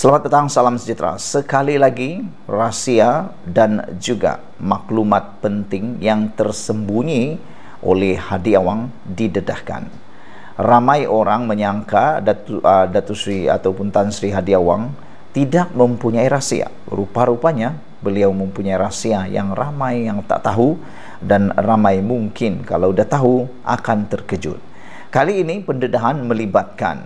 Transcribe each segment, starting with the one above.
Selamat datang, salam sejahtera. Sekali lagi, rahsia dan juga maklumat penting yang tersembunyi oleh Hadi Awang didedahkan. Ramai orang menyangka Datu, uh, Datu Sri ataupun Tan Sri Hadi Awang tidak mempunyai rahsia. Rupa-rupanya beliau mempunyai rahsia yang ramai yang tak tahu dan ramai mungkin kalau dah tahu akan terkejut. Kali ini pendedahan melibatkan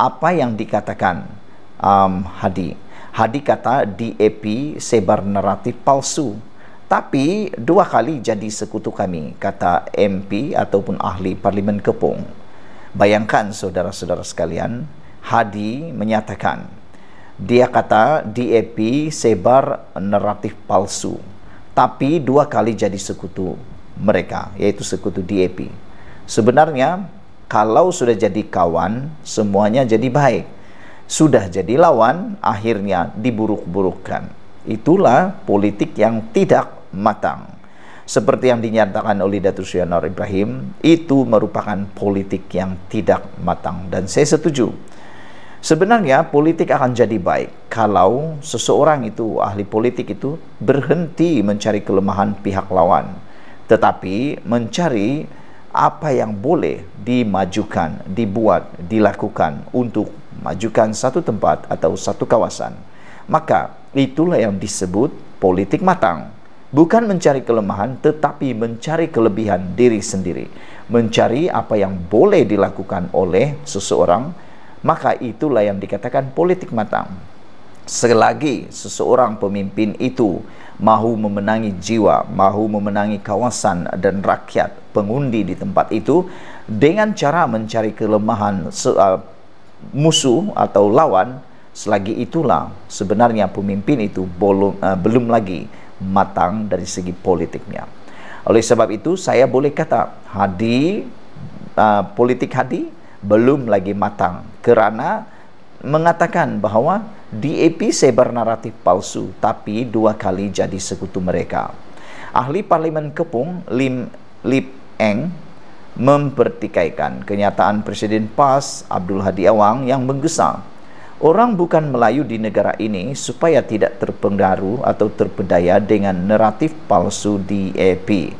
apa yang dikatakan um, Hadi. Hadi kata DAP sebar naratif palsu. Tapi dua kali jadi sekutu kami, kata MP ataupun ahli Parlimen Kepung. Bayangkan saudara-saudara sekalian, Hadi menyatakan, dia kata DAP sebar naratif palsu. Tapi dua kali jadi sekutu mereka, yaitu sekutu DAP. Sebenarnya, kalau sudah jadi kawan, semuanya jadi baik sudah jadi lawan, akhirnya diburuk-burukkan. Itulah politik yang tidak matang. Seperti yang dinyatakan oleh Datu Syianor Ibrahim, itu merupakan politik yang tidak matang. Dan saya setuju. Sebenarnya politik akan jadi baik kalau seseorang itu, ahli politik itu, berhenti mencari kelemahan pihak lawan. Tetapi mencari apa yang boleh dimajukan, dibuat, dilakukan untuk majukan satu tempat atau satu kawasan. Maka itulah yang disebut politik matang. Bukan mencari kelemahan tetapi mencari kelebihan diri sendiri. Mencari apa yang boleh dilakukan oleh seseorang, maka itulah yang dikatakan politik matang. Selagi seseorang pemimpin itu mahu memenangi jiwa, mahu memenangi kawasan dan rakyat pengundi di tempat itu dengan cara mencari kelemahan uh, musuh atau lawan selagi itulah sebenarnya pemimpin itu belum uh, belum lagi matang dari segi politiknya. Oleh sebab itu saya boleh kata Hadi uh, politik Hadi belum lagi matang kerana mengatakan bahawa DAP seber naratif palsu tapi dua kali jadi sekutu mereka. Ahli Parlimen Kepung Lim Lip Eng mempertikaikan kenyataan Presiden PAS Abdul Hadi Awang yang menggesa orang bukan Melayu di negara ini supaya tidak terpengaru atau terpedaya dengan naratif palsu di EP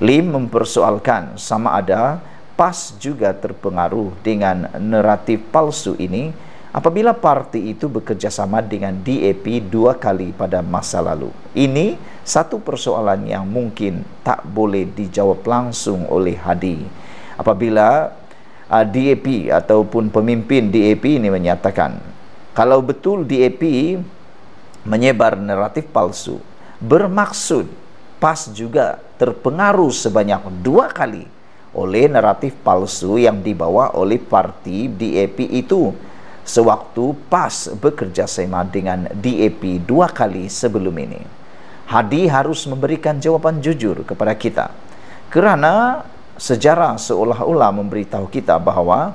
Lim mempersoalkan sama ada PAS juga terpengaruh dengan naratif palsu ini apabila parti itu bekerjasama dengan DAP dua kali pada masa lalu. Ini satu persoalan yang mungkin tak boleh dijawab langsung oleh Hadi. Apabila uh, DAP ataupun pemimpin DAP ini menyatakan kalau betul DAP menyebar naratif palsu bermaksud PAS juga terpengaruh sebanyak dua kali oleh naratif palsu yang dibawa oleh parti DAP itu sewaktu PAS bekerja sama dengan DAP dua kali sebelum ini. Hadi harus memberikan jawapan jujur kepada kita kerana sejarah seolah-olah memberitahu kita bahawa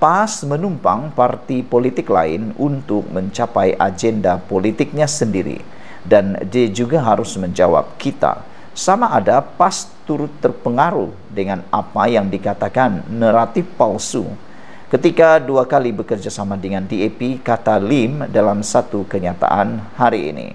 PAS menumpang parti politik lain untuk mencapai agenda politiknya sendiri dan dia juga harus menjawab kita sama ada PAS turut terpengaruh dengan apa yang dikatakan naratif palsu Ketika dua kali bekerjasama dengan DAP, kata Lim dalam satu kenyataan hari ini.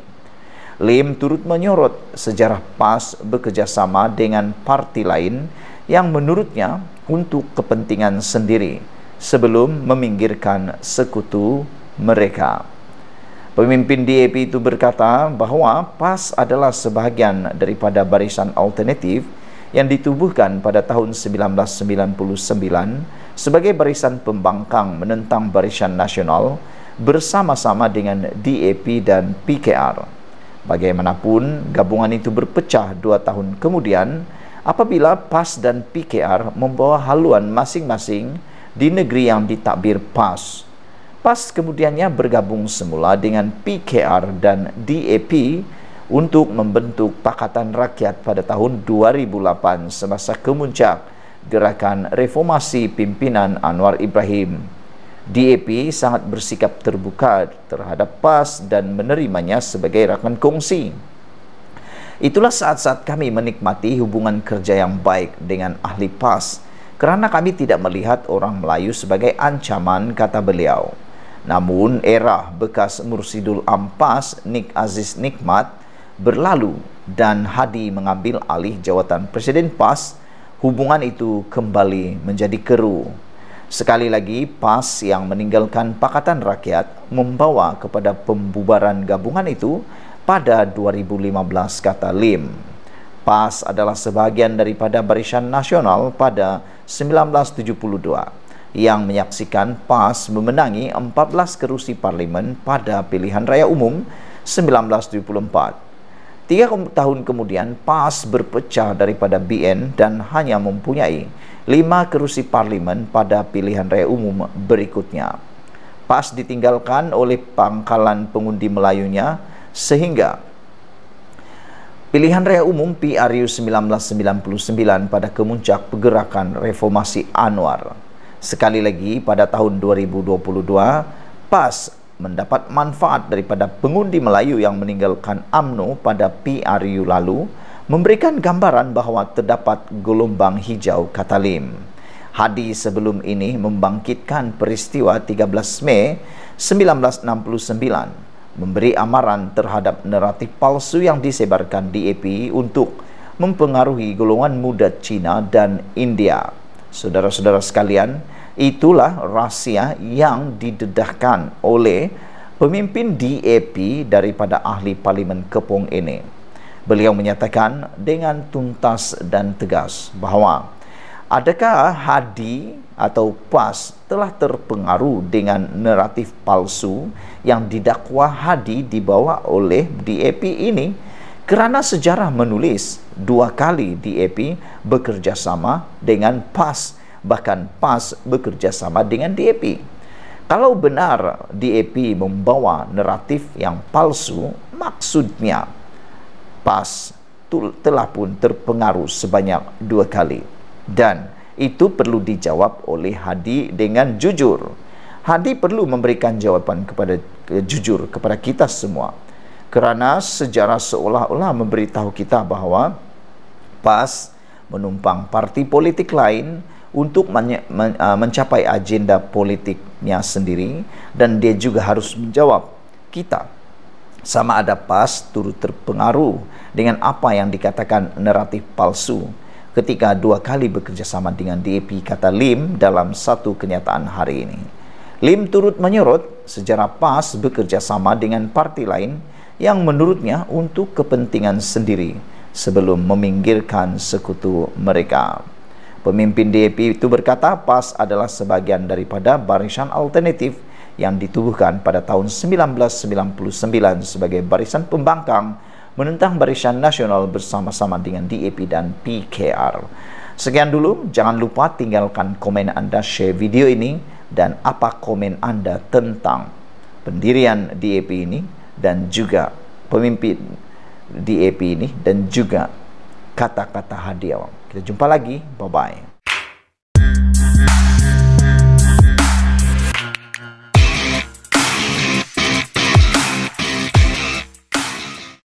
Lim turut menyorot sejarah PAS bekerjasama dengan parti lain yang menurutnya untuk kepentingan sendiri sebelum meminggirkan sekutu mereka. Pemimpin DAP itu berkata bahwa PAS adalah sebahagian daripada barisan alternatif yang ditubuhkan pada tahun 1999 sebagai barisan pembangkang menentang barisan nasional bersama-sama dengan DAP dan PKR. Bagaimanapun, gabungan itu berpecah dua tahun kemudian apabila PAS dan PKR membawa haluan masing-masing di negeri yang ditakbir PAS. PAS kemudiannya bergabung semula dengan PKR dan DAP untuk membentuk Pakatan Rakyat pada tahun 2008 semasa kemuncak gerakan reformasi pimpinan Anwar Ibrahim. DAP sangat bersikap terbuka terhadap PAS dan menerimanya sebagai rakan kongsi. Itulah saat-saat kami menikmati hubungan kerja yang baik dengan ahli PAS kerana kami tidak melihat orang Melayu sebagai ancaman, kata beliau. Namun, era bekas Mursidul Ampas, Nik Aziz Nikmat, berlalu dan Hadi mengambil alih jawatan Presiden PAS, hubungan itu kembali menjadi keruh. Sekali lagi, PAS yang meninggalkan Pakatan Rakyat membawa kepada pembubaran gabungan itu pada 2015 kata Lim. PAS adalah sebahagian daripada barisan nasional pada 1972 yang menyaksikan PAS memenangi 14 kerusi parlimen pada pilihan raya umum 1974. Tiga tahun kemudian, PAS berpecah daripada BN dan hanya mempunyai lima kerusi parlimen pada pilihan raya umum berikutnya. PAS ditinggalkan oleh pangkalan pengundi Melayunya sehingga pilihan raya umum PRU 1999 pada kemuncak pergerakan reformasi Anwar. Sekali lagi pada tahun 2022, PAS mendapat manfaat daripada pengundi Melayu yang meninggalkan AMNO pada PRU lalu memberikan gambaran bahawa terdapat gelombang hijau katalim. Lim. Hadi sebelum ini membangkitkan peristiwa 13 Mei 1969 memberi amaran terhadap naratif palsu yang disebarkan di AP untuk mempengaruhi golongan muda Cina dan India. Saudara-saudara sekalian, itulah rahsia yang didedahkan oleh pemimpin DAP daripada ahli parlimen Kepung ini. Beliau menyatakan dengan tuntas dan tegas bahawa adakah hadi atau PAS telah terpengaruh dengan naratif palsu yang didakwa hadi dibawa oleh DAP ini kerana sejarah menulis dua kali DAP bekerjasama dengan PAS bahkan PAS bekerjasama dengan DAP. Kalau benar DAP membawa naratif yang palsu, maksudnya PAS telah pun terpengaruh sebanyak dua kali. Dan itu perlu dijawab oleh Hadi dengan jujur. Hadi perlu memberikan jawapan kepada jujur kepada kita semua. Kerana sejarah seolah-olah memberitahu kita bahawa PAS menumpang parti politik lain untuk men men uh, mencapai agenda politiknya sendiri dan dia juga harus menjawab kita sama ada pas turut terpengaruh dengan apa yang dikatakan naratif palsu ketika dua kali bekerjasama dengan DAP kata Lim dalam satu kenyataan hari ini. Lim turut menyorot sejarah PAS bekerjasama dengan parti lain yang menurutnya untuk kepentingan sendiri sebelum meminggirkan sekutu mereka. Pemimpin DAP itu berkata PAS adalah sebagian daripada barisan alternatif yang ditubuhkan pada tahun 1999 sebagai barisan pembangkang menentang barisan nasional bersama-sama dengan DAP dan PKR. Sekian dulu, jangan lupa tinggalkan komen anda share video ini dan apa komen anda tentang pendirian DAP ini dan juga pemimpin DAP ini dan juga kata-kata hadiah. Kita jumpa lagi. Bye-bye.